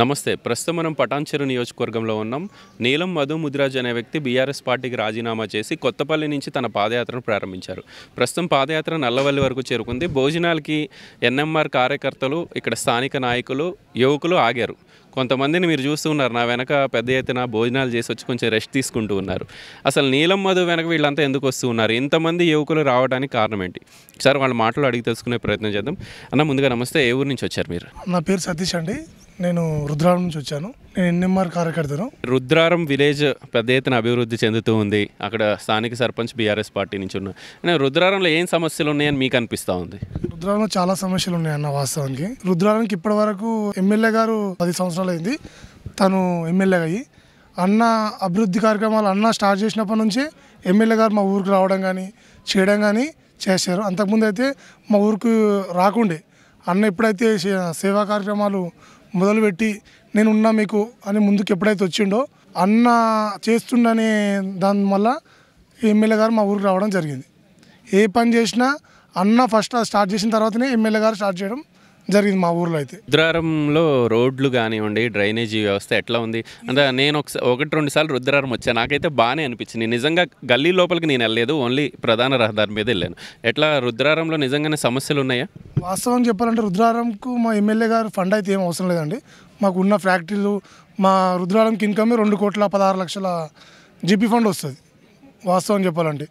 నమస్తే ప్రస్తుతం మనం పటాన్చెరు నియోజకవర్గంలో ఉన్నాం నీలం మధు ముద్రాజ్ అనే వ్యక్తి బీఆర్ఎస్ పార్టీకి రాజీనామా చేసి కొత్తపల్లి నుంచి తన పాదయాత్రను ప్రారంభించారు ప్రస్తుతం పాదయాత్ర నల్లవల్లి వరకు చేరుకుంది భోజనాలకి ఎన్ఎంఆర్ కార్యకర్తలు ఇక్కడ స్థానిక నాయకులు యువకులు ఆగారు కొంతమందిని మీరు చూస్తూ ఉన్నారు నా వెనక పెద్ద ఎత్తున భోజనాలు చేసి వచ్చి కొంచెం రెస్ట్ తీసుకుంటూ ఉన్నారు అసలు నీలం మధు వెనక వీళ్ళంతా ఎందుకు వస్తూ ఉన్నారు ఇంతమంది యువకులు రావడానికి కారణం ఏంటి సార్ వాళ్ళ మాటలు అడిగి తెలుసుకునే ప్రయత్నం చేద్దాం అన్న ముందుగా నమస్తే ఏ ఊరు నుంచి వచ్చారు మీరు నా పేరు సతీష్ అండి నేను రుద్రారం నుంచి వచ్చాను నేను ఎన్ఎంఆర్ కార్యకర్తను రుద్రారం విలేజ్ పెద్ద ఎత్తున అభివృద్ధి చెందుతూ ఉంది అక్కడ స్థానిక సర్పంచ్ బీఆర్ఎస్ పార్టీ నుంచి ఉన్న రుద్రారంలో ఏం సమస్యలు ఉన్నాయని మీకు అనిపిస్తూ ఉంది రుద్రాలలో చాలా సమస్యలు ఉన్నాయన్న వాస్తవానికి రుద్రాలకి ఇప్పటి వరకు ఎమ్మెల్యే గారు పది సంవత్సరాలు అయింది తను ఎమ్మెల్యే అయ్యి అన్న అభివృద్ధి కార్యక్రమాలు అన్న స్టార్ట్ చేసినప్పటి నుంచి ఎమ్మెల్యే గారు మా ఊరికి రావడం కానీ చేయడం కానీ చేశారు అంతకుముందు అయితే మా ఊరికి రాకుండే అన్న ఎప్పుడైతే సేవా కార్యక్రమాలు మొదలుపెట్టి నేను ఉన్నా మీకు అని ముందుకు ఎప్పుడైతే వచ్చిండో అన్న చేస్తుండనే వల్ల ఎమ్మెల్యే గారు మా ఊరికి రావడం జరిగింది ఏ పని చేసినా అన్న ఫస్ట్ స్టార్ట్ చేసిన తర్వాతనే ఎమ్మెల్యే గారు స్టార్ట్ చేయడం జరిగింది మా ఊర్లో అయితే రుద్రారంలో రోడ్లు కానివ్వండి డ్రైనేజీ వ్యవస్థ ఎట్లా ఉంది అంటే నేను ఒకటి రెండు సార్లు రుద్రారం వచ్చా నాకైతే బాగానే అనిపించింది నిజంగా గల్లీ లోపలికి నేను వెళ్ళలేదు ఓన్లీ ప్రధాన రహదారి మీద వెళ్ళాను ఎట్లా రుద్రారంలో నిజంగానే సమస్యలు ఉన్నాయా వాస్తవం చెప్పాలంటే రుద్రారంకు మా ఎమ్మెల్యే గారు ఫండ్ అయితే ఏం అవసరం లేదండి మాకు ఉన్న ఫ్యాక్టరీలు మా రుద్రారంకి ఇన్కమ్ రెండు కోట్ల పదహారు లక్షల జీపీ ఫండ్ వస్తుంది వాస్తవం చెప్పాలంటే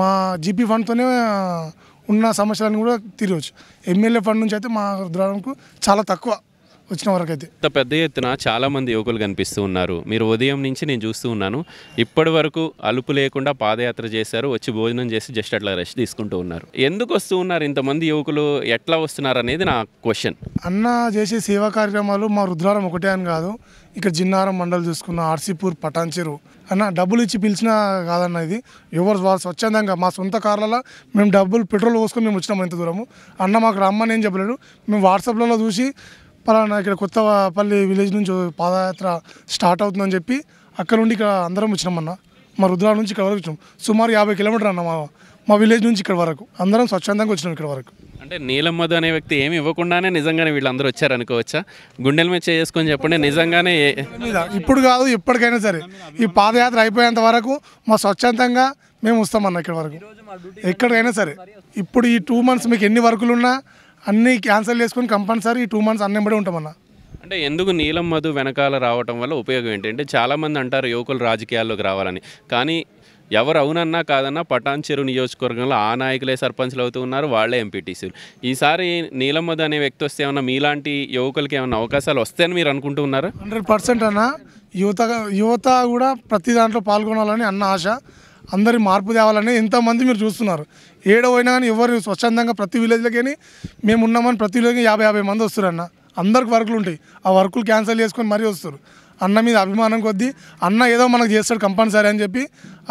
మా జీపీ ఫండ్తోనే ఉన్న సమస్యలను కూడా తీరవచ్చు ఎమ్మెల్యే ఫండ్ నుంచి అయితే మా గ్రామంకు చాలా తక్కువ వచ్చిన వరకైతే ఇంత పెద్ద ఎత్తున చాలామంది యువకులు కనిపిస్తూ ఉన్నారు మీరు ఉదయం నుంచి నేను చూస్తూ ఉన్నాను ఇప్పటి వరకు అలుపు లేకుండా పాదయాత్ర చేశారు వచ్చి భోజనం చేసి జస్ట్ అట్లా రెస్ట్ తీసుకుంటూ ఉన్నారు ఎందుకు వస్తూ ఉన్నారు ఇంతమంది యువకులు ఎట్లా వస్తున్నారు అనేది నా క్వశ్చన్ అన్న చేసే సేవా కార్యక్రమాలు మా రుద్రారం ఒకటే అని కాదు ఇక్కడ జిన్నారం మండలి చూసుకున్న ఆర్సీపూర్ పటాన్చెరు అన్న డబ్బులు ఇచ్చి పిలిచిన కాదన్న ఇది ఎవరు వాళ్ళు స్వచ్ఛందంగా మా సొంత కార్లలో మేము డబ్బులు పెట్రోల్ పోసుకొని మేము వచ్చినాం ఎంత దూరము అన్న మాకు రమ్మని ఏం చెప్పలేడు మేము వాట్సాప్లలో చూసి పలానా ఇక్కడ కొత్త పల్లి విలేజ్ నుంచి పాదయాత్ర స్టార్ట్ అవుతుందని చెప్పి అక్కడ నుండి ఇక్కడ అందరం వచ్చినామన్న మా రుద్రాల నుంచి ఇక్కడ వరకు వచ్చినాం సుమారు యాభై కిలోమీటర్ అన్న మా మా విలేజ్ నుంచి ఇక్కడ వరకు అందరం స్వచ్ఛందంగా వచ్చినాం ఇక్కడ వరకు అంటే నీలమ్మధు అనే వ్యక్తి ఏమి ఇవ్వకుండానే నిజంగానే వీళ్ళందరూ వచ్చారు అనుకోవచ్చా గుండెల మీద చేసుకొని చెప్పండి నిజంగానే ఇప్పుడు కాదు ఎప్పటికైనా సరే ఈ పాదయాత్ర అయిపోయేంత వరకు మా స్వచ్ఛందంగా మేము వస్తామన్న ఇక్కడ వరకు ఎక్కడికైనా సరే ఇప్పుడు ఈ టూ మంత్స్ మీకు ఎన్ని వర్కులు ఉన్నా అన్నీ క్యాన్సిల్ చేసుకొని కంపల్సరీ టూ మంత్స్ అన్నెంబడే ఉంటామన్న అంటే ఎందుకు నీలం మధు వెనకాల రావటం వల్ల ఉపయోగం ఏంటి అంటే చాలామంది అంటారు యువకులు రాజకీయాల్లోకి రావాలని కానీ ఎవరు అవునన్నా కాదన్నా పటాన్ చెరువు నియోజకవర్గంలో ఆ నాయకులే సర్పంచ్లు అవుతూ ఉన్నారు వాళ్ళే ఎంపీటీసీలు ఈసారి మధు అనే వ్యక్తి వస్తే ఏమన్నా మీలాంటి యువకులకి ఏమైనా అవకాశాలు వస్తాయని మీరు అనుకుంటున్నారు హండ్రెడ్ పర్సెంట్ అన్న యువత యువత కూడా ప్రతి దాంట్లో పాల్గొనాలని అన్న ఆశ అందరి మార్పు తేవాలని ఎంతమంది మీరు చూస్తున్నారు ఏడ పోయినా కానీ ఎవరు స్వచ్ఛందంగా ప్రతి విలేజ్లో కానీ మేము ఉన్నామని ప్రతి విలేజ్కి యాభై యాభై మంది వస్తారు అన్న అందరికి వర్కులు ఉంటాయి ఆ వర్కులు క్యాన్సిల్ చేసుకొని మరీ వస్తారు అన్న మీద అభిమానం కొద్దీ అన్న ఏదో మనకు చేస్తాడు కంపల్సరీ అని చెప్పి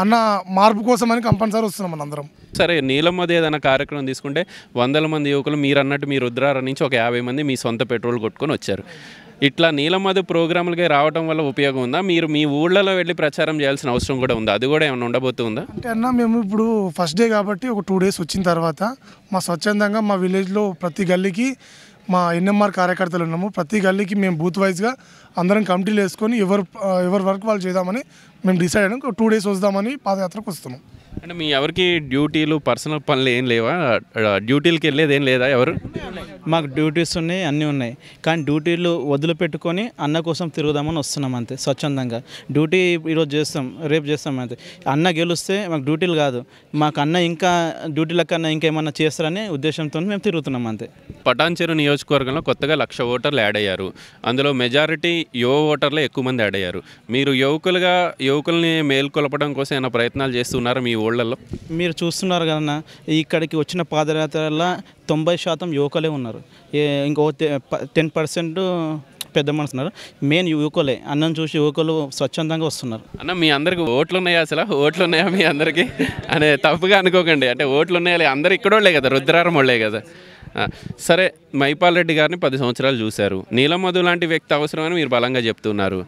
అన్న మార్పు కోసం అని కంపల్సరీ వస్తున్నాం మనందరం సరే నీలమ్మది ఏదైనా కార్యక్రమం తీసుకుంటే వందల మంది యువకులు మీరు అన్నట్టు మీరు ఉద్రారా నుంచి ఒక యాభై మంది మీ సొంత పెట్రోల్ కొట్టుకొని వచ్చారు ఇట్లా నీలమధు ప్రోగ్రాములకి రావడం వల్ల ఉపయోగం ఉందా మీరు మీ ఊళ్ళలో వెళ్ళి ప్రచారం చేయాల్సిన అవసరం కూడా ఉందా అది కూడా ఏమైనా ఉండబోతుందా అంటే అన్న మేము ఇప్పుడు ఫస్ట్ డే కాబట్టి ఒక టూ డేస్ వచ్చిన తర్వాత మా స్వచ్ఛందంగా మా విలేజ్లో ప్రతి గల్లీకి మా ఎన్ఎంఆర్ కార్యకర్తలు ఉన్నాము ప్రతి గల్లీకి మేము బూత్ వైజ్గా అందరం కమిటీలు వేసుకొని ఎవరు ఎవరి వర్క్ వాళ్ళు చేద్దామని మేము డిసైడ్ అయినాం టూ డేస్ వస్తామని పాదయాత్రకు వస్తున్నాం అంటే మీ ఎవరికి డ్యూటీలు పర్సనల్ పనులు ఏం లేవా డ్యూటీలకి వెళ్ళేది ఏం లేదా ఎవరు మాకు డ్యూటీస్ ఉన్నాయి అన్నీ ఉన్నాయి కానీ డ్యూటీలు వదిలిపెట్టుకొని అన్న కోసం తిరుగుదామని వస్తున్నాం అంతే స్వచ్ఛందంగా డ్యూటీ ఈరోజు చేస్తాం రేపు చేస్తాం అంతే అన్న గెలిస్తే మాకు డ్యూటీలు కాదు మాకు అన్న ఇంకా డ్యూటీల కన్నా ఇంకేమన్నా చేస్తారనే ఉద్దేశంతో మేము తిరుగుతున్నాం అంతే పటాన్చెరు నియోజకవర్గంలో కొత్తగా లక్ష ఓటర్లు యాడ్ అయ్యారు అందులో మెజారిటీ యువ ఓటర్లే ఎక్కువ మంది యాడ్ అయ్యారు మీరు యువకులుగా యువకుల్ని మేల్కొలపడం కోసం ఏమైనా ప్రయత్నాలు చేస్తున్నారు మీ ఓటర్ ఊళ్ళల్లో మీరు చూస్తున్నారు కదన్నా ఇక్కడికి వచ్చిన పాదయాత్రల తొంభై శాతం యువకులే ఉన్నారు ఇంకో టెన్ పర్సెంట్ పెద్ద మనుషులు ఉన్నారు మెయిన్ యువకులే అన్నం చూసి యువకులు స్వచ్ఛందంగా వస్తున్నారు అన్న మీ అందరికి ఓట్లు ఉన్నాయా అసలు ఓట్లు ఉన్నాయా మీ అందరికీ అనే తప్పుగా అనుకోకండి అంటే ఓట్లు ఉన్నాయా అందరు ఇక్కడోళ్ళే కదా రుద్రారం వాళ్ళే కదా సరే మైపాల్ రెడ్డి గారిని పది సంవత్సరాలు చూశారు నీలమధు లాంటి వ్యక్తి అవసరమని మీరు బలంగా చెప్తున్నారు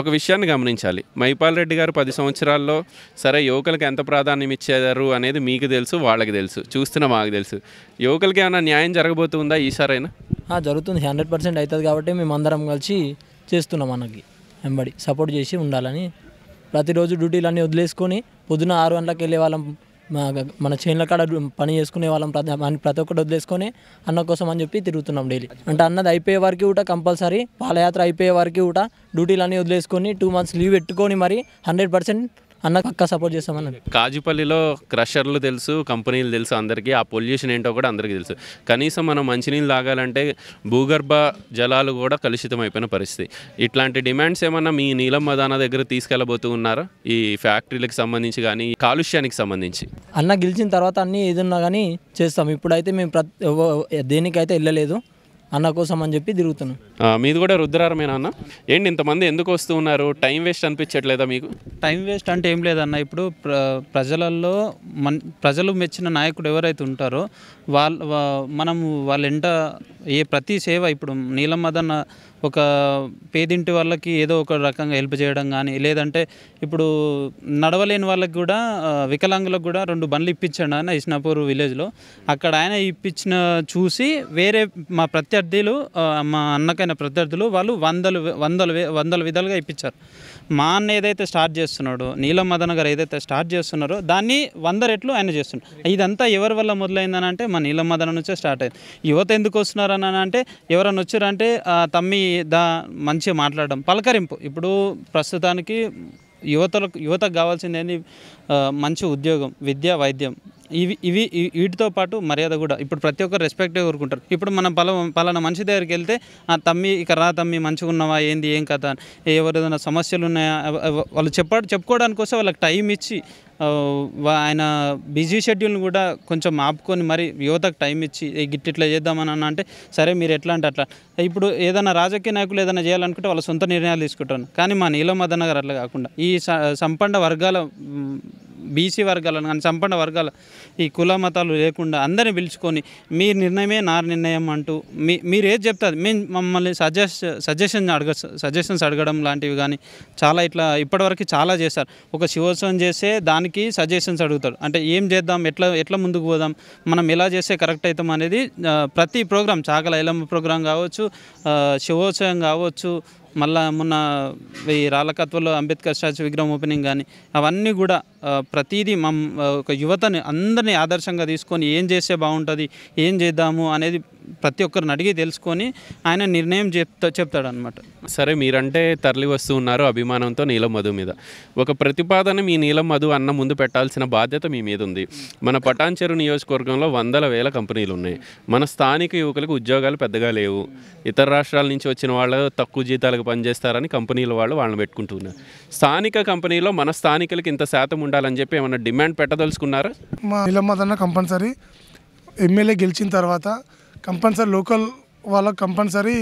ఒక విషయాన్ని గమనించాలి మైపాల్ రెడ్డి గారు పది సంవత్సరాల్లో సరే యువకులకు ఎంత ప్రాధాన్యం ఇచ్చేదారు అనేది మీకు తెలుసు వాళ్ళకి తెలుసు చూస్తున్న మాకు తెలుసు యువకులకి ఏమైనా న్యాయం జరగబోతుందా ఈసారైనా జరుగుతుంది హండ్రెడ్ పర్సెంట్ అవుతుంది కాబట్టి మేమందరం కలిసి చేస్తున్నాం మనకి వెంబడి సపోర్ట్ చేసి ఉండాలని ప్రతిరోజు డ్యూటీలన్నీ వదిలేసుకొని పొద్దున ఆరు గంటలకు వెళ్ళే వాళ్ళం మా మన చేనుల కాడ పని చేసుకునే వాళ్ళం ప్రతి ప్రతి ఒక్కటి వదిలేసుకొని అన్న కోసం అని చెప్పి తిరుగుతున్నాం డైలీ అంటే అన్నది అయిపోయే వరకు కూడా కంపల్సరీ పాలయాత్ర అయిపోయే వరకు కూడా అన్నీ వదిలేసుకొని టూ మంత్స్ లీవ్ పెట్టుకొని మరి హండ్రెడ్ పర్సెంట్ అన్న పక్క సపోర్ట్ చేస్తామన్నారు కాజుపల్లిలో క్రషర్లు తెలుసు కంపెనీలు తెలుసు అందరికీ ఆ పొల్యూషన్ ఏంటో కూడా అందరికీ తెలుసు కనీసం మనం మంచినీళ్ళు తాగాలంటే భూగర్భ జలాలు కూడా కలుషితం అయిపోయిన పరిస్థితి ఇట్లాంటి డిమాండ్స్ ఏమన్నా మీ నీలం మదానా దగ్గర తీసుకెళ్ళబోతూ ఉన్నారా ఈ ఫ్యాక్టరీలకు సంబంధించి కానీ కాలుష్యానికి సంబంధించి అన్న గెలిచిన తర్వాత అన్నీ ఏదున్నా కానీ చేస్తాం ఇప్పుడైతే మేము ప్ర దేనికైతే వెళ్ళలేదు అన్న కోసం అని చెప్పి తిరుగుతున్నాను మీది కూడా రుద్రారమేనా అన్న ఏంటి ఇంతమంది ఎందుకు వస్తూ ఉన్నారు టైం వేస్ట్ అనిపించట్లేదా మీకు టైం వేస్ట్ అంటే ఏం లేదన్న ఇప్పుడు ప్ర ప్రజలలో మన ప్రజలు మెచ్చిన నాయకుడు ఎవరైతే ఉంటారో వాళ్ళ మనము వాళ్ళ ఎంట ఏ ప్రతి సేవ ఇప్పుడు నీలమదన్న ఒక పేదింటి వాళ్ళకి ఏదో ఒక రకంగా హెల్ప్ చేయడం కానీ లేదంటే ఇప్పుడు నడవలేని వాళ్ళకి కూడా వికలాంగులకు కూడా రెండు బండ్లు ఇప్పించండి ఆయన ఇష్నాపూర్ విలేజ్లో అక్కడ ఆయన ఇప్పించిన చూసి వేరే మా ప్రత్యర్థులు మా అన్నకైన ప్రత్యర్థులు వాళ్ళు వందలు వందలు వందల విధాలుగా ఇప్పించారు మా అన్న ఏదైతే స్టార్ట్ చేస్తున్నాడో నీలం మదన్ గారు ఏదైతే స్టార్ట్ చేస్తున్నారో దాన్ని వంద రెట్లు ఆయన చేస్తున్నాడు ఇదంతా ఎవరి వల్ల మొదలైందని అంటే మా నీలం మదన నుంచే స్టార్ట్ అయింది యువత ఎందుకు వస్తున్నారని అంటే ఎవరన్నా వచ్చారంటే తమ్మి దా మంచిగా మాట్లాడడం పలకరింపు ఇప్పుడు ప్రస్తుతానికి యువతలకు యువతకు కావాల్సింది ఏంది మంచి ఉద్యోగం విద్య వైద్యం ఇవి ఇవి వీటితో పాటు మర్యాద కూడా ఇప్పుడు ప్రతి ఒక్కరు రెస్పెక్టే కోరుకుంటారు ఇప్పుడు మనం పల పలానా మనిషి దగ్గరికి వెళ్తే ఆ తమ్మి ఇక రా తమ్మి మంచిగా ఉన్నావా ఏంది ఏం కథ ఏదైనా సమస్యలు ఉన్నాయా వాళ్ళు చెప్ప చెప్పుకోవడానికి వస్తే వాళ్ళకి టైం ఇచ్చి ఆయన బిజీ షెడ్యూల్ని కూడా కొంచెం ఆపుకొని మరి యువతకు టైం ఇచ్చి ఇట్లా చేద్దామని అన్న అంటే సరే మీరు ఎట్లా అంటే అట్లా ఇప్పుడు ఏదైనా రాజకీయ నాయకులు ఏదైనా చేయాలనుకుంటే వాళ్ళ సొంత నిర్ణయాలు తీసుకుంటాను కానీ మా నీలం మదన్ గారు అట్లా కాకుండా ఈ సంపన్న వర్గాల బీసీ వర్గాలను కానీ సంపన్న వర్గాల ఈ కుల మతాలు లేకుండా అందరిని పిలుచుకొని మీ నిర్ణయమే నా నిర్ణయం అంటూ మీ మీరు ఏది చెప్తారు మేము మమ్మల్ని సజెస్ట్ సజెషన్ అడగ సజెషన్స్ అడగడం లాంటివి కానీ చాలా ఇట్లా ఇప్పటివరకు చాలా చేస్తారు ఒక శివోత్సవం చేస్తే దాని దానికి సజెషన్స్ అడుగుతాడు అంటే ఏం చేద్దాం ఎట్లా ఎట్లా ముందుకు పోదాం మనం ఎలా చేస్తే కరెక్ట్ అవుతాం అనేది ప్రతి ప్రోగ్రామ్ చాకల ఐలమ్మ ప్రోగ్రాం కావచ్చు శివోత్సవం కావచ్చు మళ్ళా మొన్న ఈ రాళ్ళకత్వలో అంబేద్కర్ స్టాచ్యూ విగ్రహం ఓపెనింగ్ కానీ అవన్నీ కూడా ప్రతిదీ మా ఒక యువతని అందరినీ ఆదర్శంగా తీసుకొని ఏం చేస్తే బాగుంటుంది ఏం చేద్దాము అనేది ప్రతి ఒక్కరిని అడిగి తెలుసుకొని ఆయన నిర్ణయం చెప్తా చెప్తాడనమాట సరే మీరంటే తరలి వస్తూ ఉన్నారు అభిమానంతో నీలం మధు మీద ఒక ప్రతిపాదన మీ నీలం మధు అన్న ముందు పెట్టాల్సిన బాధ్యత మీ మీద ఉంది మన పటాన్చెరు నియోజకవర్గంలో వందల వేల కంపెనీలు ఉన్నాయి మన స్థానిక యువకులకు ఉద్యోగాలు పెద్దగా లేవు ఇతర రాష్ట్రాల నుంచి వచ్చిన వాళ్ళు తక్కువ జీతాలకు పనిచేస్తారని కంపెనీల వాళ్ళు వాళ్ళని పెట్టుకుంటున్నారు స్థానిక కంపెనీలో మన స్థానికులకు ఇంత శాతం ఉండాలని చెప్పి ఏమైనా డిమాండ్ పెట్టదలుచుకున్నారా మా నీలం మధు అన్న కంపల్సరీ ఎమ్మెల్యే గెలిచిన తర్వాత కంపల్సరీ లోకల్ వాళ్ళకి కంపల్సరీ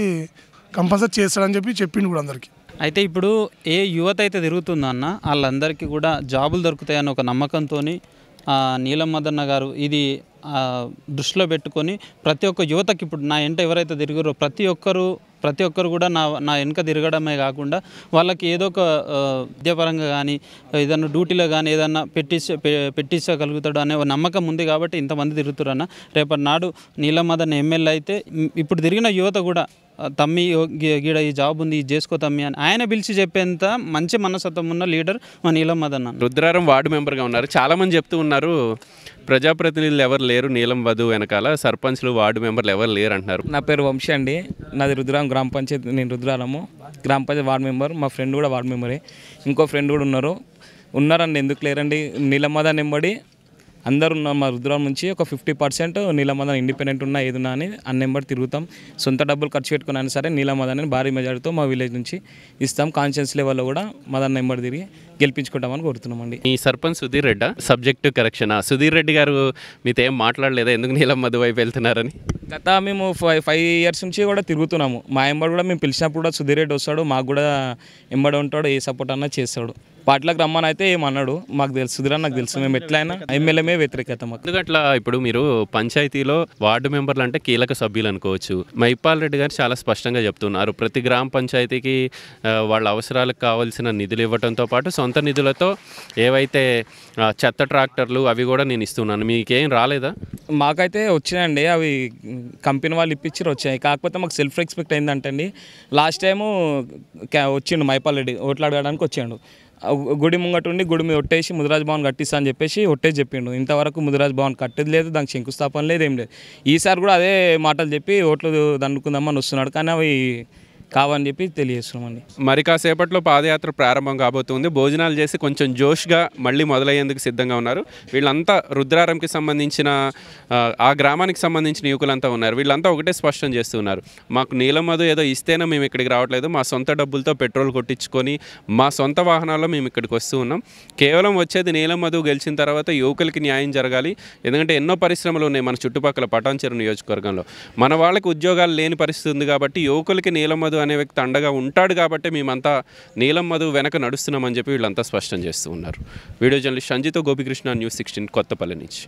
కంపల్సరీ చేస్తాడని చెప్పి చెప్పింది కూడా అందరికీ అయితే ఇప్పుడు ఏ యువత అయితే తిరుగుతుందో అన్న వాళ్ళందరికీ కూడా జాబులు దొరుకుతాయని ఒక నమ్మకంతో నీలం మదన్న గారు ఇది దృష్టిలో పెట్టుకొని ప్రతి ఒక్క యువతకి ఇప్పుడు నా ఎంట ఎవరైతే తిరిగారో ప్రతి ఒక్కరు ప్రతి ఒక్కరు కూడా నా నా వెనుక తిరగడమే కాకుండా వాళ్ళకి ఏదో ఒక విద్యాపరంగా కానీ ఏదన్నా డ్యూటీలో కానీ ఏదన్నా పెట్టించ పెట్టించగలుగుతాడు అనే నమ్మకం ఉంది కాబట్టి ఇంతమంది తిరుగుతురన్న రేపటి నాడు నీలమ్మదన్న ఎమ్మెల్యే అయితే ఇప్పుడు తిరిగిన యువత కూడా తమ్మి గీడ ఈ జాబ్ ఉంది ఇది చేసుకో తమ్మి అని ఆయన పిలిచి చెప్పేంత మంచి మనస్తత్వం ఉన్న లీడర్ మన నీలమ్మదన్న రుద్రారం వార్డు మెంబర్గా ఉన్నారు చాలామంది చెప్తూ ఉన్నారు ప్రజాప్రతినిధులు ఎవరు లేరు నీలం వధు వెనకాల సర్పంచ్లు వార్డు మెంబర్లు ఎవరు లేరు అంటున్నారు నా పేరు వంశీ అండి నాది రుద్రాం గ్రామ పంచాయతీ నేను రుద్రాలము గ్రామ పంచాయతీ వార్డు మెంబర్ మా ఫ్రెండ్ కూడా వార్డు మెంబరే ఇంకో ఫ్రెండ్ కూడా ఉన్నారు ఉన్నారండి ఎందుకు లేరండి నీలమ్మదాన్ని నింబడి అందరు ఉన్న మా రుద్రం నుంచి ఒక ఫిఫ్టీ పర్సెంట్ నీలమదన్ ఇండిపెండెంట్ ఉన్నా ఏదున్నా అని అన్నెంబర్ తిరుగుతాం సొంత డబ్బులు ఖర్చు పెట్టుకున్నా సరే నీలమదనని భారీ మెజార్టీతో మా విలేజ్ నుంచి ఇస్తాం కాన్షియన్స్ లెవెల్లో కూడా మదన్ నెంబర్ తిరిగి గెలిపించుకుంటామని కోరుతున్నామండి ఈ సర్పంచ్ సుధీర్ రెడ్డి సబ్జెక్టు కరెక్షన్ సుధీర్ రెడ్డి గారు మీతో ఏం మాట్లాడలేదా ఎందుకు నీలం మధు వైపు వెళ్తున్నారని గత మేము ఫైవ్ ఫైవ్ ఇయర్స్ నుంచి కూడా తిరుగుతున్నాము మా ఎంబడి కూడా మేము పిలిచినప్పుడు కూడా సుధీర్ రెడ్డి వస్తాడు మాకు కూడా ఎంబడి ఉంటాడు ఏ సపోర్ట్ అన్నా చేస్తాడు పార్టీలకు రమ్మని అయితే ఏమన్నాడు మాకు తెలుసుదిరా నాకు తెలుసు మేము ఎట్లయినా ఎమ్మెల్యే వ్యతిరేకత మాకు ఎందుకట్లా ఇప్పుడు మీరు పంచాయతీలో వార్డు మెంబర్లు అంటే కీలక సభ్యులు అనుకోవచ్చు మైపాల్ రెడ్డి గారు చాలా స్పష్టంగా చెప్తున్నారు ప్రతి గ్రామ పంచాయతీకి వాళ్ళ అవసరాలకు కావాల్సిన నిధులు ఇవ్వడంతో పాటు సొంత నిధులతో ఏవైతే చెత్త ట్రాక్టర్లు అవి కూడా నేను ఇస్తున్నాను మీకేం రాలేదా మాకైతే వచ్చినాయండి అవి కంపెనీ వాళ్ళు ఇప్పించారు వచ్చాయి కాకపోతే మాకు సెల్ఫ్ ఎక్స్పెక్ట్ అయిందంటండి లాస్ట్ టైము వచ్చిండు మైపాల్ రెడ్డి ఓట్లాడడానికి వచ్చాడు గుడి ముంగట ఉండి గుడి మీద ఒట్టేసి ముదిరాజ్ భవన్ కట్టిస్తా అని చెప్పేసి ఒట్టేసి చెప్పిండు ఇంతవరకు ముదిరాజ్ భవన్ కట్టేది లేదు దానికి శంకుస్థాపన లేదు ఏం లేదు ఈసారి కూడా అదే మాటలు చెప్పి ఓట్లు దండుకుందామని వస్తున్నాడు కానీ అవి కావని చెప్పి తెలియజేస్తున్నామండి మరి కాసేపట్లో పాదయాత్ర ప్రారంభం కాబోతుంది భోజనాలు చేసి కొంచెం జోష్గా మళ్ళీ మొదలయ్యేందుకు సిద్ధంగా ఉన్నారు వీళ్ళంతా రుద్రారంకి సంబంధించిన ఆ గ్రామానికి సంబంధించిన యువకులంతా ఉన్నారు వీళ్ళంతా ఒకటే స్పష్టం చేస్తున్నారు మాకు నీలమధు ఏదో ఇస్తేనే మేము ఇక్కడికి రావట్లేదు మా సొంత డబ్బులతో పెట్రోల్ కొట్టించుకొని మా సొంత వాహనాల్లో మేము ఇక్కడికి వస్తూ ఉన్నాం కేవలం వచ్చేది నీలమధు గెలిచిన తర్వాత యువకులకి న్యాయం జరగాలి ఎందుకంటే ఎన్నో పరిశ్రమలు ఉన్నాయి మన చుట్టుపక్కల పటాన్చెరు నియోజకవర్గంలో మన వాళ్ళకి ఉద్యోగాలు లేని పరిస్థితి ఉంది కాబట్టి యువకులకి నీలమధు అనే వ్యక్తి అండగా ఉంటాడు కాబట్టి మేమంతా నీలం మధు వెనక నడుస్తున్నామని చెప్పి వీళ్ళంతా స్పష్టం చేస్తూ ఉన్నారు video journalist Sanjitha Gopikrishna news sixteen Kothapalli నుంచి